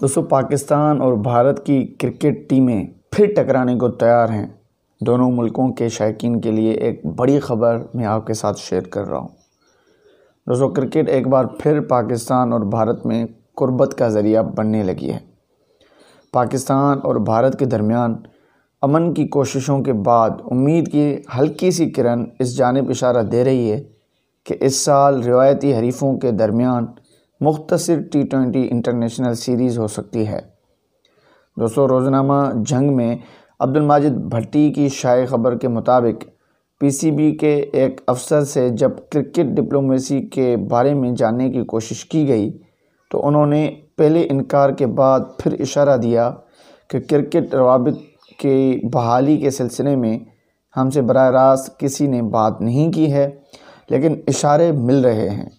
दोस्तों पाकिस्तान और भारत की क्रिकेट टीमें फिर टकराने को तैयार हैं दोनों मुल्कों के शायकीन के लिए एक बड़ी खबर मैं आपके साथ शेयर कर रहा हूँ दोस्तों क्रिकेट एक बार फिर पाकिस्तान और भारत में कुर्बत का ज़रिया बनने लगी है पाकिस्तान और भारत के दरमियान अमन की कोशिशों के बाद उम्मीद की हल्की सी किरण इस जानब इशारा दे रही है कि इस साल रिवायती हरीफों के दरमियान मुख्तर टी ट्वेंटी इंटरनेशनल सीरीज़ हो सकती है दोस्तों रोज़नामा जंग में अब्दुल माजिद भट्टी की शाये खबर के मुताबिक पीसीबी के एक अफसर से जब क्रिकेट डिप्लोमेसी के बारे में जानने की कोशिश की गई तो उन्होंने पहले इनकार के बाद फिर इशारा दिया कि क्रिकेट रवाबित के बहाली के सिलसिले में हमसे बर रास्त किसी ने बात नहीं की है लेकिन इशारे मिल रहे हैं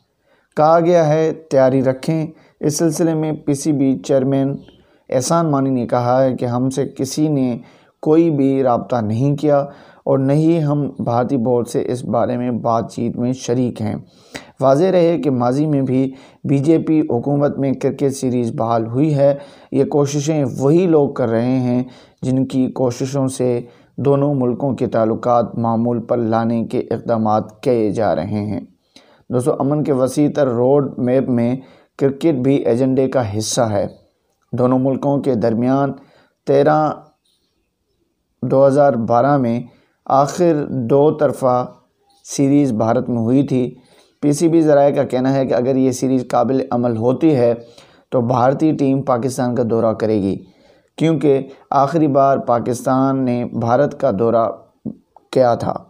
कहा गया है तैयारी रखें इस सिलसिले में पीसीबी चेयरमैन एहसान मानी ने कहा है कि हमसे किसी ने कोई भी रबता नहीं किया और न ही हम भारतीय बोर्ड से इस बारे में बातचीत में शरीक हैं वाज रहे कि माजी में भी बीजेपी हुकूमत में क्रिकेट सीरीज़ बहाल हुई है ये कोशिशें वही लोग कर रहे हैं जिनकी कोशिशों से दोनों मुल्कों के ताल्लुक मामूल पर लाने के इकदाम किए जा रहे हैं दोस्तों अमन के वसी तर रोड मैप में क्रिकेट भी एजेंडे का हिस्सा है दोनों मुल्कों के दरमियान तेरह 2012 में आखिर दो तरफा सीरीज़ भारत में हुई थी पीसीबी ज़राए का कहना है कि अगर ये सीरीज़ काबिल अमल होती है तो भारतीय टीम पाकिस्तान का दौरा करेगी क्योंकि आखिरी बार पाकिस्तान ने भारत का दौरा किया था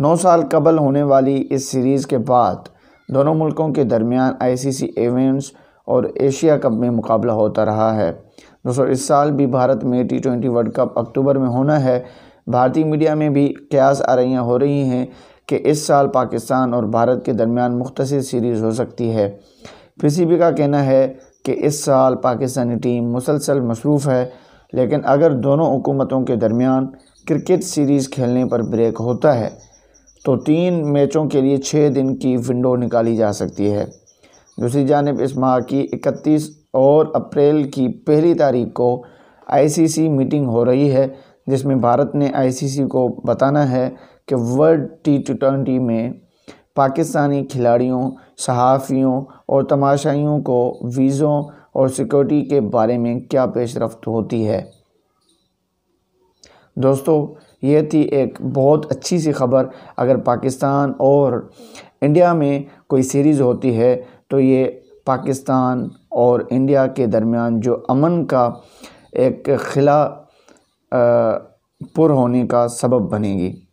नौ साल कबल होने वाली इस सीरीज़ के बाद दोनों मुल्कों के दरमियान आईसीसी इवेंट्स और एशिया कप में मुकाबला होता रहा है दोस्तों इस साल भी भारत में T twenty world cup October में होना है भारतीय मीडिया में भी क्यास आरियाँ हो रही हैं कि इस साल पाकिस्तान और भारत के दरमियान मुख्तर सीरीज़ हो सकती है पी का कहना है कि इस साल पाकिस्तानी टीम मुसलसल मसरूफ़ है लेकिन अगर दोनों हुकूमतों के दरमियान क्रिकेट सीरीज़ खेलने पर ब्रेक होता है तो तीन मैचों के लिए छः दिन की विंडो निकाली जा सकती है दूसरी जानब इस माह की इकतीस और अप्रैल की पहली तारीख को आईसीसी मीटिंग हो रही है जिसमें भारत ने आईसीसी को बताना है कि वर्ल्ड टी ट्वेंटी में पाकिस्तानी खिलाड़ियों सहाफ़ियों और तमाशाइयों को वीज़ों और सिक्योरिटी के बारे में क्या पेशरफ होती है दोस्तों ये थी एक बहुत अच्छी सी खबर अगर पाकिस्तान और इंडिया में कोई सीरीज़ होती है तो ये पाकिस्तान और इंडिया के दरमियान जो अमन का एक खिला पुर होने का सबब बनेगी